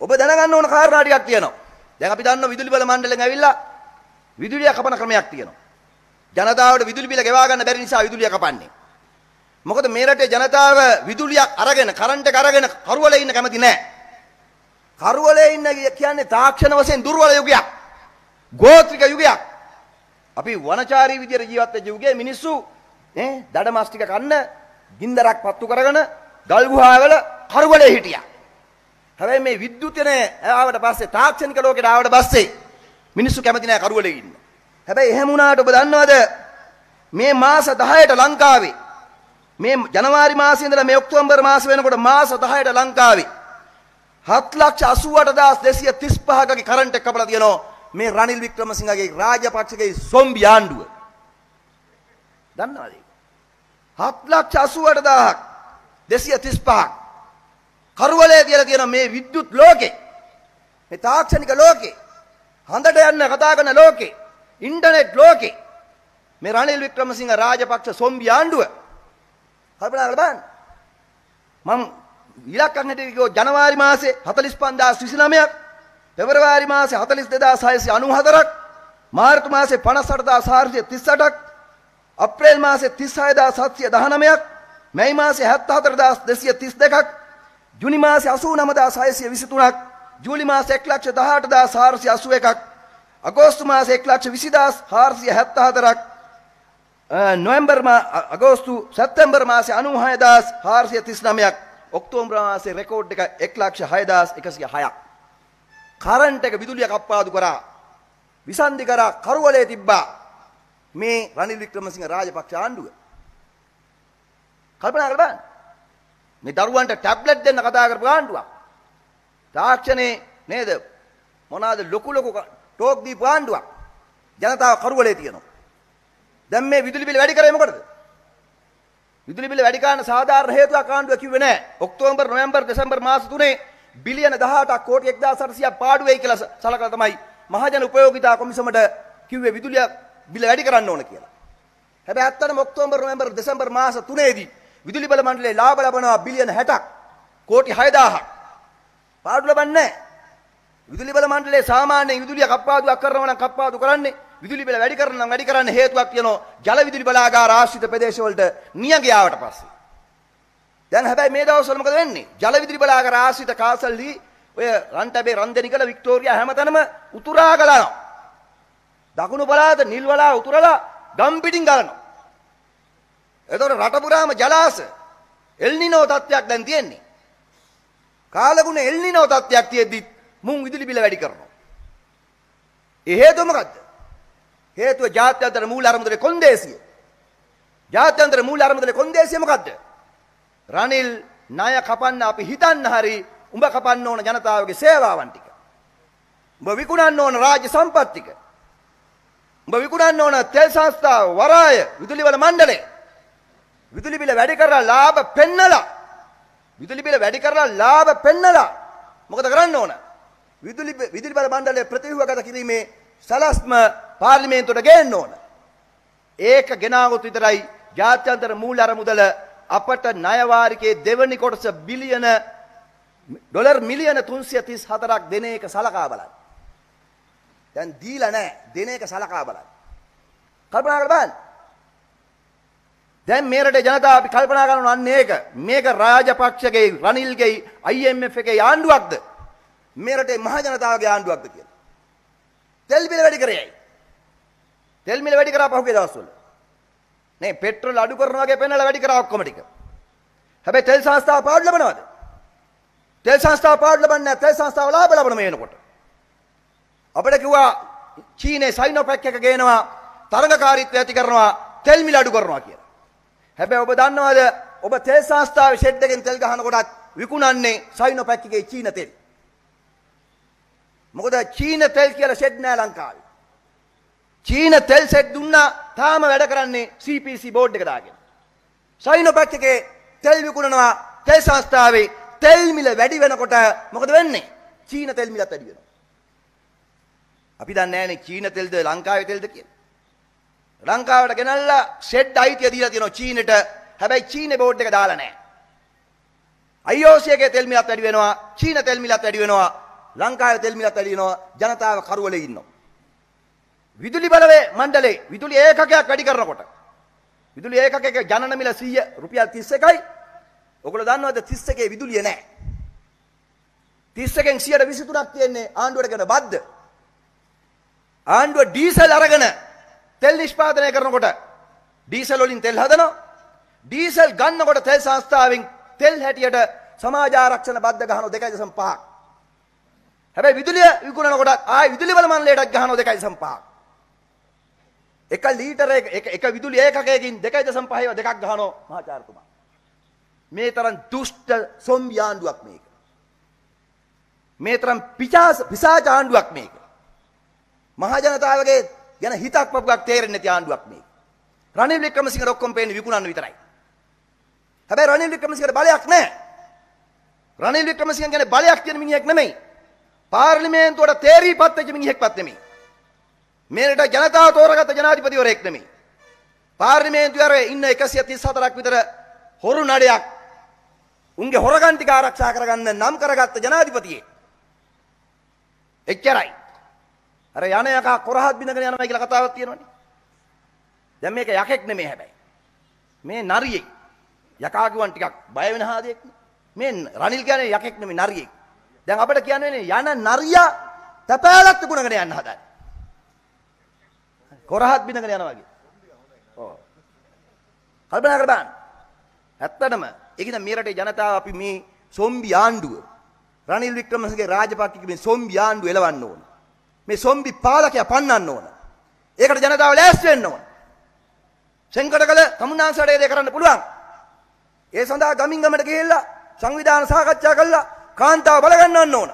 ඔබ දැනගන්න ඕන කාරණා ටිකක් තියෙනවා. දැන් අපි දන්නවා විදුලි බල මණ්ඩලෙන් ඇවිල්ලා විදුලිය කපන ක්‍රමයක් තියෙනවා. ජනතාවට විදුලි බිල ගෙවා ගන්න බැරි නිසා විදුලිය කපන්නේ. මොකද මේ රටේ ජනතාව විදුලියක් අරගෙන කරන්ට් එක අරගෙන කරුවලේ ඉන්න කැමති නැහැ. කරුවලේ ඉන්න කියන්නේ තාක්ෂණ වශයෙන් දුර්වල යුගයක්. ගෝත්‍රික යුගයක්. අපි වනචාරී විදියට ජීවත් වෙච්ච යුගයේ මිනිස්සු ඈ දඩමස් ටික කන්න ගින්දරක් පත්තු කරගෙන ගල් ගුහාවල කරුවලේ හිටියා. හැබැයි මේ විද්‍යුතනේ ආවට පස්සේ තාක්ෂණික ලෝකෙට ආවට පස්සේ මිනිස්සු කැමති නෑ කරවලේ ඉන්න. හැබැයි එහෙම වුණාට ඔබ දන්නවද මේ මාස 10ට ලංකාවේ මේ ජනවාරි මාසේ ඉඳලා මේ ඔක්තෝබර් මාස වෙනකොට මාස 10ට ලංකාවේ 788235 කගේ කරන්ට් එක කපලා තියෙනවා මේ රනිල් වික්‍රමසිංහගේ රාජපක්ෂගේ සොම්බි ආණ්ඩුව. දන්නවද? 788000ක් 235ක් කරවලේ කියලා තියෙන මේ විද්‍යුත් ලෝකේ මේ තාක්ෂණික ලෝකේ හඳට යන්න කතා කරන ලෝකේ ඉන්ටර්නෙට් ලෝකේ මේ රනිල් වික්‍රමසිංහ රාජපක්ෂ සොම්බි ආණ්ඩුව කල්පනා කරලා බලන්න මම ඉලක්කම් හැටියට ගියෝ ජනවාරි මාසේ 45029ක් පෙබරවාරි මාසේ 42694ක් මාර්තු මාසේ 58438ක් අප්‍රේල් මාසේ 36719ක් මැයි මාසේ 74232ක් ජුනි මාසේ 89623ක් ජූලි මාසේ 118481ක් අගෝස්තු මාසේ 120474ක් නොවැම්බර් මා අගෝස්තු සැප්තැම්බර් මාසේ 96439ක් ඔක්තෝබර් මාසේ රෙකෝඩ් එක 106106ක් කරන්ට් එක විදුලිය කප්පාදු කරා විසන්ධි කරා කරවලේ තිබ්බා මේ රනිල් වික්‍රමසිංහ රාජපක්ෂ ආණ්ඩුව කල්පනා කරලා බලන්න මේ දරුවන්ට ටැබ්ලට් දෙන්න කතා කරපු ආණ්ඩුවක්. තාක්ෂණේ නේද මොනවාද ලොකු ලොකු ටෝක් දීපු ආණ්ඩුවක්. ජනතාව කරුවලේ තියෙනවා. දැන් මේ විදුලි බිල වැඩි කරේ මොකටද? විදුලි බිල වැඩි කරන සාධාරණ හේතුවක් ආණ්ඩුව කිව්වේ නැහැ. ඔක්තෝබර් නොවැම්බර් දෙසැම්බර් මාස තුනේ බිලියන 18ක් කෝටි 1800ක් පාඩුවේ කියලා සලකලා තමයි මහජන උපයෝගිතා කොමිසමට කිව්වේ විදුලිය බිල වැඩි කරන්න ඕන කියලා. හැබැයි ඇත්තටම ඔක්තෝබර් නොවැම්බර් දෙසැම්බර් මාස තුනේදී විදුලි බල මණ්ඩලයේ ලාභ ලබනවා බිලියන 60ක් කෝටි 6000ක් පාඩු ලබන්නේ විදුලි බල මණ්ඩලයේ සාමාන්‍යයෙන් විදුලිය කප්පාදුවක් කරනවා නම් කප්පාදු කරන්නේ විදුලි බල වැඩි කරනවා නම් වැඩි කරන්න හේතුවක් තියෙනවා ජල විදුලි බලාගාර ආශ්‍රිත ප්‍රදේශවලට නියඟ යාවට පස්සේ දැන් හැබැයි මේ දවස්වල මොකද වෙන්නේ ජල විදුලි බලාගාර ආශ්‍රිත කාසල්ලි ඔය රන්ටබේ රන්දෙනිකල වික්ටෝරියා හැමතැනම උතුරා ගලනවා දකුණු පළාත නිල්වලා උතුරලා ගම් පිටින් ගලනවා එතකොට රට පුරාම ජලාශ එල්නිනෝ තත්ත්වයක් දැන් තියෙන්නේ. කාලගුණ එල්නිනෝ තත්ත්වයක් තියෙද්දි මුං විදුලි බිල වැඩි කරනවා. ඒ හේතුව මොකද්ද? හේතුව ජාත්‍යන්තර මූල ආරමුදලේ කොන්දේසිය. ජාත්‍යන්තර මූල ආරමුදලේ කොන්දේසිය මොකද්ද? රනිල් ණය කපන්න අපි හිතන්න හරි උඹ කපන්න ඕන ජනතාවගේ සේවාවන් ටික. උඹ විකුණන්න ඕන රාජ්‍ය සම්පත් ටික. උඹ විකුණන්න ඕන තෙල් සංස්ථා වරාය විදුලිවල මණ්ඩලය. විදුලි බිල වැඩි කරලා ලාභ පෙන්නලා විදුලි බිල වැඩි කරලා ලාභ පෙන්නලා මොකද කරන්න ඕන විදුලි විදුලි බල මණ්ඩලය ප්‍රතිව්‍යුහගත කිරීමේ සලස්ම පාර්ලිමේන්තුවට ගේන්න ඕන ඒක ගෙනාවොත් විතරයි ජාත්‍යන්තර මූල්‍ය අරමුදල අපට ණය වාරිකයේ දෙවනි කොටස බිලියන ඩොලර් මිලියන 334ක් දෙන එක සලකා බලන්න දැන් දීලා නැහැ දෙන එක සලකා බලන්න කල්පනා කරලා බලන්න දැන් මේ රටේ ජනතාව අපි කල්පනා කරනවා අන්න ඒක. මේක රාජපක්ෂගේ, රනිල්ගේ, IMF එකේ ආණ්ඩුවක්ද? මේ රටේ මහ ජනතාවගේ ආණ්ඩුවක්ද කියලා. තෙල් මිල වැඩි කරේයි. තෙල් මිල වැඩි කරා පහුගිය දවස්වල. නේ පෙට්‍රල් අඩු කරනවා වගේ පෙන්වලා වැඩි කරා ඔක්කොම ටික. හැබැයි තෙල් සංස්ථා පාඩු ලබනවද? තෙල් සංස්ථා පාඩු ලබන්නේ නැහැ. තෙල් සංස්ථාව ලාභ ලබන මේ වෙනකොට. අපිට කිව්වා චීනේ සයිනෝපැක් එක ගේනවා තරඟකාරීත්වය ඇති කරනවා තෙල් මිල අඩු කරනවා කියලා. හැබැයි ඔබ දන්නවද ඔබ තෙල් සංස්ථාවේ ෂෙඩ් එකෙන් තෙල් ගහනකොටත් විකුණන්නේ සයිනොපැක්ගේ චීන තෙල්. මොකද චීන තෙල් කියලා ෂෙඩ් නෑ ලංකාවේ. චීන තෙල් ෂෙඩ් දුන්නා තාම වැඩ කරන්නේ CPC බෝඩ් එක දාගෙන. සයිනොපැක්ගේ තෙල් විකුණනවා තෙල් සංස්ථාවේ තෙල් මිල වැඩි වෙනකොට මොකද වෙන්නේ? චීන තෙල් මිලත් වැඩි වෙනවා. අපි දන්නේ නෑනේ චීන තෙල්ද ලංකාවේ තෙල්ද කියලා. ලංකාවට ගෙනල්ලා ෂෙඩ් අයිතිය දීලා තියෙනවා චීනෙට. හැබැයි චීනේ බෝඩ් එක දාලා නැහැ. IOC එකේ තෙල් මිලත් වැඩි වෙනවා. චීන තෙල් මිලත් වැඩි වෙනවා. ලංකාවේ තෙල් මිලත් වැඩි වෙනවා. ජනතාව කරවලේ ඉන්නවා. විදුලි බලවේ මණ්ඩලේ විදුලි ඒකකයක් වැඩි කරනකොට විදුලි ඒකකයක ජනන මිල 100 රුපියල් 31යි. ඔයගොල්ලෝ දන්නවද 31කේ විදුලිය නැහැ. 31කින් 123ක් තියෙන්නේ ආණ්ඩුවට කරන බද්ද. ආණ්ඩුව ඩීසල් අරගෙන තෙල් නිෂ්පාදනය කරනකොට ඩීසල් වලින් තෙල් හදනවා. ඩීසල් ගන්නකොට තෙල් සංස්ථාවෙන් තෙල් හැටියට සමාජ ආරක්ෂණ බද්ද ගහනවා 2.5ක්. හැබැයි විදුලිය විකුණනකොට ආයි විදුලි බල මණ්ඩලයටත් ගහනවා 2.5ක්. එක ලීටර එක එක විදුලි ඒකකයකින් 2.5ව දෙකක් ගහනවා මහාචාර්යතුමා. මේ තරම් දුෂ්ට සොම්බි ආණ්ඩුවක් මේක. මේ තරම් පිසාච ආණ්ඩුවක් මේක. මහජනතාවගේ ගැන හිතක් පපුවක් තේරෙන්නේ නැති ආණ්ඩුවක් මේක. රනිල් වික්‍රමසිංහට ඔක්කොම පේන්නේ විකුණන්න විතරයි. හැබැයි රනිල් වික්‍රමසිංහට බලයක් නැහැ. රනිල් වික්‍රමසිංහ කියන්නේ බලයක් තියෙන මිනිහෙක් නෙමෙයි. පාර්ලිමේන්තුවට තේරීපත් වෙච්ච මිනිහෙක්වත් නෙමෙයි. මේ රට ජනතාව තෝරාගත්ත ජනාධිපතිවරයෙක් නෙමෙයි. පාර්ලිමේන්තුවේ ඉන්න 134ක් විතර හොරු නඩයක් උන්ගේ හොරගන් ටික ආරක්ෂා කරගන්න නම් කරගත්ත ජනාධිපතියෙක්. එච්චරයි. අර යන යකා කොරහත් බිඳගෙන යනවා කියලා කතාවක් තියෙනවනේ. දැන් මේක යකෙක් නෙමෙයි හැබැයි. මේ නරියෙක්. යකා කිව්වන් ටිකක් බය වෙන හාදයක්. මේ රනිල් කියන්නේ යකෙක් නෙමෙයි නරියෙක්. දැන් අපිට කියන්නේ යන නරියා තැපෑලක් තිබුණගෙන යන්න හදන. කොරහත් බිඳගෙන යනවා වගේ. ඔව්. කල්පනා කර බලන්න. ඇත්තටම ඒකිනම් මේ රටේ ජනතාව අපි මේ සොම්බි ආණ්ඩුව රනිල් වික්‍රමසිංහගේ රාජපක්ෂගේ මේ සොම්බි ආණ්ඩුව එලවන්න ඕනේ. මේ සොම්බි පාලකයා පන්නන්න ඕන. ඒකට ජනතාව ලෑස්ති වෙන්න ඕන. සෙන්කඩකල කමුනාන්සට ඒක කරන්න පුළුවන්. ඒ සඳහා ගමින් ගමට ගිහිල්ලා සංවිධාන සාකච්ඡා කළා කාන්තාව බලගන්නන්න ඕන.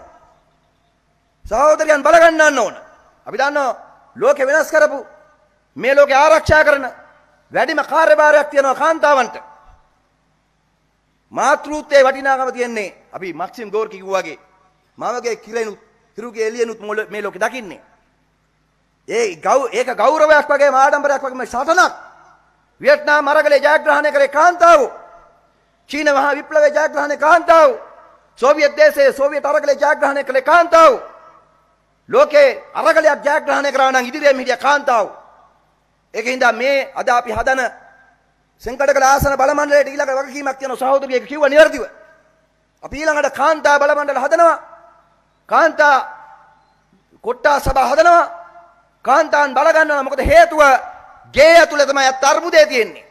සහෝදරයන් බලගන්නන්න ඕන. අපි දන්නවා ලෝකෙ වෙනස් කරපු මේ ලෝකෙ ආරක්ෂා කරන වැඩිම කාර්යභාරයක් තියෙනවා කාන්තාවන්ට. මාතෘත්වයේ වටිනාකම තියෙන්නේ අපි මක්සිම් ගෝර්කි කිව්වාගේ මමගේ කිරෙනුත් හිරුගේ එළියනුත් මේ ලෝකේ දකින්නේ. ඒ ගෞ ඒක ගෞරවයක් වගේ ආඩම්බරයක් වගේ සටනක්. වියට්නාම් අරගලේ ජයග්‍රහණය කරේ කාන්තාව. චීන මහා විප්ලවයේ ජයග්‍රහණය කාන්තාව. සෝවියට් දේශයේ සෝවියට් අරගලේ ජයග්‍රහණය කළේ කාන්තාව. ලෝකේ අරගලයක් ජයග්‍රහණය කරා නම් ඉදිරියෙන් හිටිය කාන්තාව. ඒකින්ද මේ අද අපි හදන සංකඩකල ආසන බලමණ්ඩලයට ඊළඟ වගකීමක් තියෙන සහෝදරියක කිව්වා નિවර්දිව. අපි ඊළඟට කාන්තා බලමණ්ඩල හදනවා. කාන්තා කොට්ටා සභා හදනවා කාන්තාන් බලගන්නවා මොකද හේතුව ගේ ඇතුළේ තමයි අත් අර්බුදේ තියෙන්නේ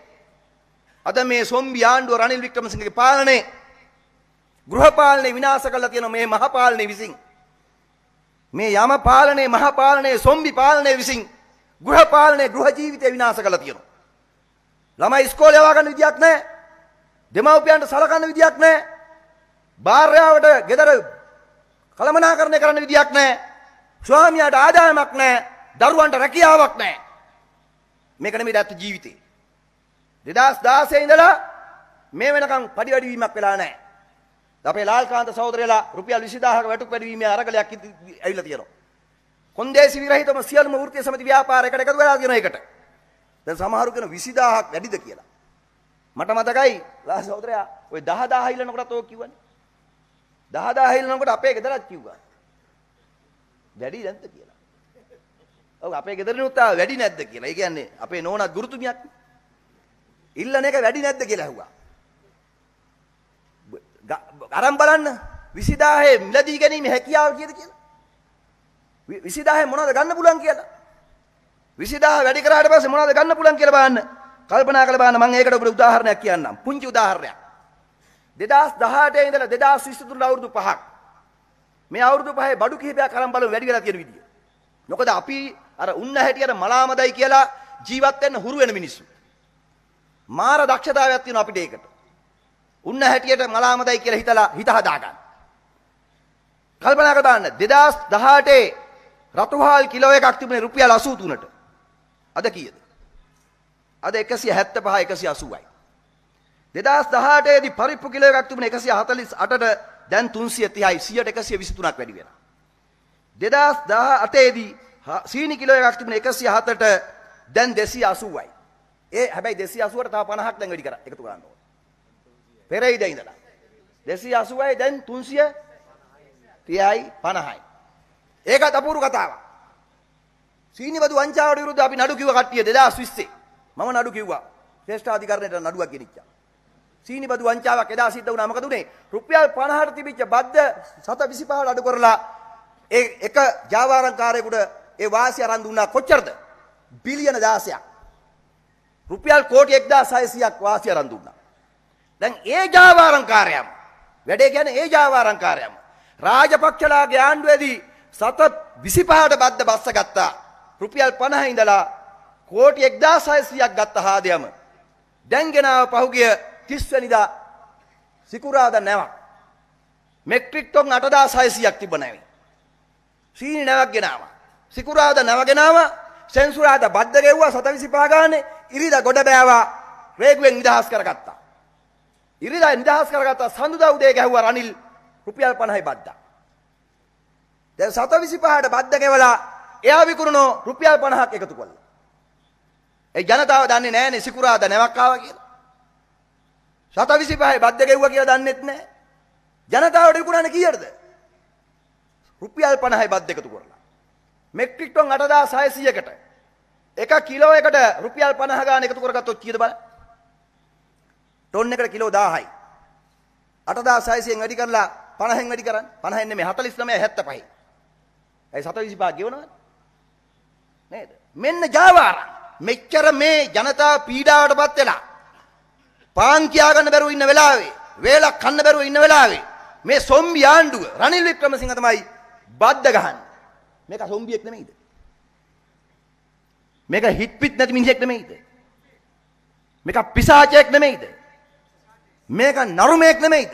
අද මේ සොම්බි ආණ්ඩුව රනිල් වික්‍රමසිංහගේ පාලනේ ගෘහපාලනේ විනාශ කළා තියෙන මේ මහ පාලනේ විසින් මේ යම පාලනේ මහ පාලනේ සොම්බි පාලනේ විසින් ගෘහ පාලනේ ගෘහ ජීවිතය විනාශ කළා තියෙනවා ළමයි ඉස්කෝලේ යවා ගන්න විදියක් නැහැ දෙමව්පියන්ට සලකන්න විදියක් නැහැ භාර්යාවට ගෙදර කළමනාකරණය කරන්න විදියක් නැහැ. ස්වාමියාට ආදායමක් නැහැ. දරුවන්ට රැකියාවක් නැහැ. මේක නෙමෙයි දැත්ත ජීවිතේ. 2016 ඉඳලා මේ වෙනකන් පඩි වැඩි වීමක් වෙලා නැහැ. අපේ ලාල්කාන්ත සහෝදරයලා රුපියල් 20000ක වැටුප් වැඩි වීමේ අරගලයක් ඇවිල්ලා තියෙනවා. කොන්දේසි විරහිතම සියලුම වෘත්තීය සමිති ව්‍යාපාරයකට එකතු වෙලා තියෙන එකට. දැන් සමහරු කියන 20000ක් වැඩිද කියලා. මට මතකයි ලා සහෝදරයා ওই 10000 ඉල්ලනකොටත් ඔය කිව්වනේ. 10000 ඉල්ලනකොට අපේ ගෙදරත් කිව්වා. වැඩි නැද්ද කියලා. ඔව් අපේ ගෙදරිනුත් ආ වැඩි නැද්ද කියලා. ඒ කියන්නේ අපේ නෝනත් ගුරුතුමියක්. ඉල්ලන එක වැඩි නැද්ද කියලා ඇහුවා. අරන් බලන්න 20000 මිලදී ගැනීම හැකියාව කීයද කියලා. 20000 මොනවද ගන්න පුළුවන් කියලා. 20000 වැඩි කරාට පස්සේ මොනවද ගන්න පුළුවන් කියලා බලන්න. කල්පනා කරලා බලන්න මම ඒකට උදාහරණයක් කියන්නම්. පුංචි උදාහරණයක්. දෙදස් දහටේ ඉඳල දෙදස් විස්තුතුන් අවුරුදු පහක් මේ අවුරුදු පහේ බඩු කිහිපයක් අරන් බලමු වැඩි වෙලා තියෙන විදිය. මොකද අපි අර උන්න හැටි අර මලාමදයි කියලා ජීවත් වෙන්න හුරු වෙන මිනිස්සු. මාර දක්ෂතාවයක් තියෙනවා අපිට ඒකට. උන්න හැටියට මලාමදයි කියලා හිතලා හිත හදාගන්න. කල්පනා කර බලන්න 2018 රතුහාල් කිලෝ එකක් තිබුණේ රුපියල් 83ට. අද කීයද? අද 175 180යි. 2018 දී පරිප්පු කිලෝ එකක් තිබුණේ 148ට දැන් 330යි 100ට 123ක් වැඩි වෙනවා. 2018 දී සීනි කිලෝ එකක් තිබුණේ 107ට දැන් 280යි. ඒ හැබැයි 280ට තව 50ක් දැන් වැඩි කරා එකතු කරන්න ඕනේ. පෙරයිද ඉඳලා. 280යි දැන් 300 30යි 50යි. ඒකත් අපූර්ව කතාවක්. සීනිබදු වංචාවට විරුද්ධව අපි නඩු කිව්ව කට්ටිය 2020 මම නඩු කිව්වා. ශ්‍රේෂ්ඨාධිකරණයට නඩුවක් ගෙනිච්චා. සීනිබදු වංචාවක් එදා සිද්ධ වුණා. මොකද උනේ? රුපියල් 50ට තිබිච්ච බද්ද 725ට අඩු කරලා ඒ එක ජාවාරම්කාරයෙකුට ඒ වාසිය අරන් දුන්නා කොච්චරද? බිලියන 16ක්. රුපියල් කෝටි 1600ක් වාසිය අරන් දුන්නා. දැන් ඒ ජාවාරම්කාරයම වැඩේ කියන්නේ ඒ ජාවාරම්කාරයම රාජපක්ෂලාගේ ආණ්ඩුවේදී 725ට බද්ද බස්ස ගත්තා. රුපියල් 50 ඉඳලා කෝටි 1600ක් ගත්ත හාදයම දැන් ගෙනාව පහුගිය තිස්වැනිදා සිකුරාද නැවක් මෙක්ට්‍රික් ටොන් අටදා සයසියක් තිබ නැවි. සීනි නැවක් ගෙනාව. සිකුරාද නැවගෙනාව සැන්සුරාද බද්ධ ගෙව්වා සතවිසි පාගානේ ඉරිද ගොඩ බෑවා වේගුවෙන් නිදහස් කරගත්තා. ඉරිදා නිදහස් කරගත්තා සඳුදා උදේ ගැහුවා රනිල් රුපියල් 50යි බද්දා. දැන් 725ට බද්ද ගෙවලා එයා විකුණනෝ රුපියල් 50ක් එකතු කළා. ඒ ජනතාව දන්නේ නැහැනේ සිකුරාද නැවක් ආවා කියලා. 125 බද්ද ගෙව්වා කියලා දන්නෙත් නැහැ. ජනතාවට විකුණන්නේ කීයටද? රුපියල් 50යි බද්ද එකතු කරලා. මෙට්‍රික් ටන් 8600කට එක කිලෝ එකට රුපියල් 50 ගාන එකතු කරගත්තොත් කීයද බලන්න. ටොන් එකට කිලෝ 1000යි. 8600ෙන් වැඩි කරලා 50ෙන් වැඩි කරන්න. 50ෙන් නෙමෙයි 49යි 75යි. ඇයි 125 ගෙවනවද? නේද? මෙන්න ජාවාරම්. මෙච්චර මේ ජනතා පීඩාවටපත් වෙලා පාන් කියා ගන්න බැරුව ඉන්න වෙලාවේ වේලක් කන්න බැරුව ඉන්න වෙලාවේ මේ සොම්බි ආණ්ඩුව රනිල් වික්‍රමසිංහ තමයි බද්ද ගහන්නේ. මේක සොම්බියෙක් නෙමෙයිද? මේක හිට්පිට නැති මිනිහෙක් නෙමෙයිද? මේක පිසාචයෙක් නෙමෙයිද? මේක නරුමයෙක් නෙමෙයිද?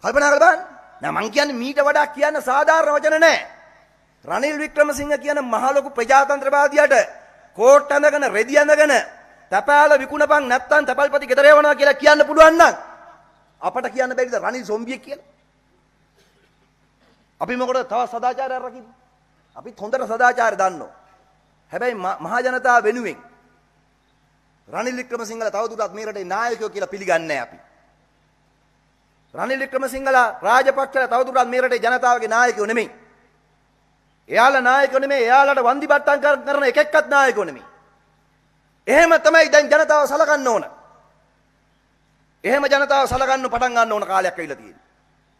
කල්පනා කරලා බලන්න. නෑ මං කියන්නේ මීට වඩා කියන්න සාධාරණ වචන නෑ. රනිල් වික්‍රමසිංහ කියන මහ ලොකු ප්‍රජාතන්ත්‍රවාදියාට කෝට් අඳගෙන රෙදි අඳගෙන තැපෑල විකුණපන් නැත්තම් තැපල්පති ගෙදර යවනවා කියලා කියන්න පුළුවන් නම් අපට කියන්න බැරිද රනිල් සොම්බියෙක් කියලා? අපි මොකටද තව සදාචාරයක් රකින්නේ? අපිත් හොඳට සදාචාරය දන්නෝ. හැබැයි මහා ජනතාව වෙනුවෙන් රනිල් වික්‍රමසිංහල තවදුරටත් මේ රටේ නායකයෝ කියලා පිළිගන්නේ අපි. රනිල් වික්‍රමසිංහල රාජපක්ෂලා තවදුරටත් මේ රටේ ජනතාවගේ නායකයෝ නෙමෙයි. එයාලා නායකයෝ නෙමෙයි. එයාලට වන්දි බට්ටම් කරන එක එක්කත් නායකයෝ නෙමෙයි. එහෙම තමයි දැන් ජනතාව සලකන්න ඕන. එහෙම ජනතාව සලකන්න පටන් ගන්න ඕන කාලයක් ඇවිල්ලා තියෙනවා.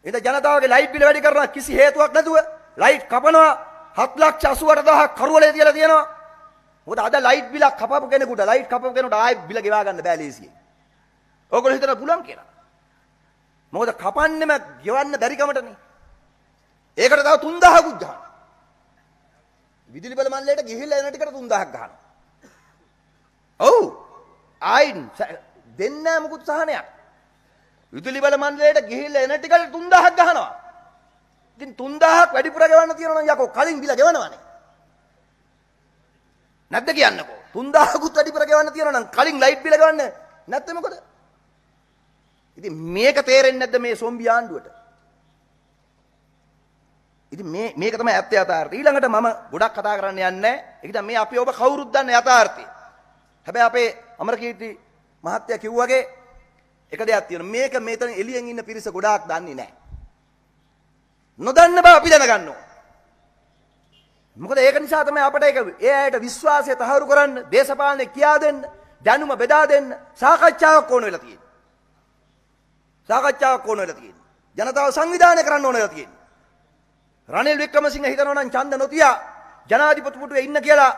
එහෙනම් ජනතාවගේ ලයිට් බිල වැඩි කරන කිසි හේතුවක් නැතුව ලයිට් කපනවා 7 ලක්ෂ 80000 කරුවලේ තියලා තියෙනවා. මොකද අද ලයිට් බිල කපපු කෙනෙකුට ලයිට් කපපු කෙනෙකුට ආයෙ බිල ගෙවා ගන්න බෑ ලේසියෙන්. ඕගොල්ලෝ හිතලා පුළුවන් කියලා. මොකද කපන්නෙම ගෙවන්න බැරි කමටනේ. ඒකට තව 3000කුත් ගහනවා. විදුලි බල මණ්ඩලයට ගිහිල්ලා එන ටිකට 3000ක් ගහනවා. ඔව් ආයින් දෙන්නෑ මුකුත් සහනයක්. විදුලි බල මණ්ඩලයට ගිහිල්ලා එන ටිකල් 3000ක් ගහනවා. ඉතින් 3000ක් වැඩිපුර ගෙවන්න තියෙනවා නම් යකෝ කලින් බිල ගෙවනවනේ. නැද්ද කියන්නකෝ 3000කුත් වැඩිපුර ගෙවන්න තියෙනවා නම් කලින් ලයිට් බිල ගවන්න නැත්නම් මොකද ඉතින් මේක තේරෙන්නේ නැද්ද මේ සොම්බි ආණ්ඩුවට ඉතින් මේ මේක තමයි ඇත්ත යථාර්ථය ඊළඟට මම ගොඩක් කතා කරන්න යන්නේ ඒක මේ අපි ඔබ කවුරුත් දන්න යථාර්ථය හැබැයි අපේ අමරකීර්ති මහත්තයා කිව්වාගේ එක දෙයක් තියෙනවා. මේක මෙතන එළියෙන් ඉන්න පිරිස ගොඩාක් දන්නේ නැහැ. නොදන්න බව අපි දැනගන්න ඕන. මොකද ඒක නිසා තමයි අපට ඒක ඒ අයට විශ්වාසය තහවුරු කරන්න, දේශපාලනේ කියා දෙන්න, දැනුම බෙදා දෙන්න සාකච්ඡාවක් ඕන වෙලා තියෙනවා. සාකච්ඡාවක් ඕන වෙලා තියෙනවා. ජනතාව සංවිධානය කරන්න ඕන වෙලා තියෙනවා. රනිල් වික්‍රමසිංහ හිතනවා නම් ඡන්ද නොතියා ජනාධිපතිතුමා ඉන්න කියලා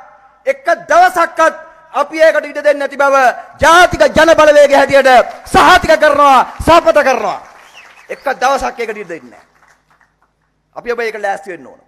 එක දවසක්වත් අපි ඒකට ඉඩ දෙන්නේ නැති බව ජාතික ජනබලවේගය හැටියට සහතික කරනවා සාපත කරනවා එක දවසක් ඒකට ඉඩ දෙන්නේ නැහැ අපි ඔබ ඒක ලෑස්ති වෙන්න ඕන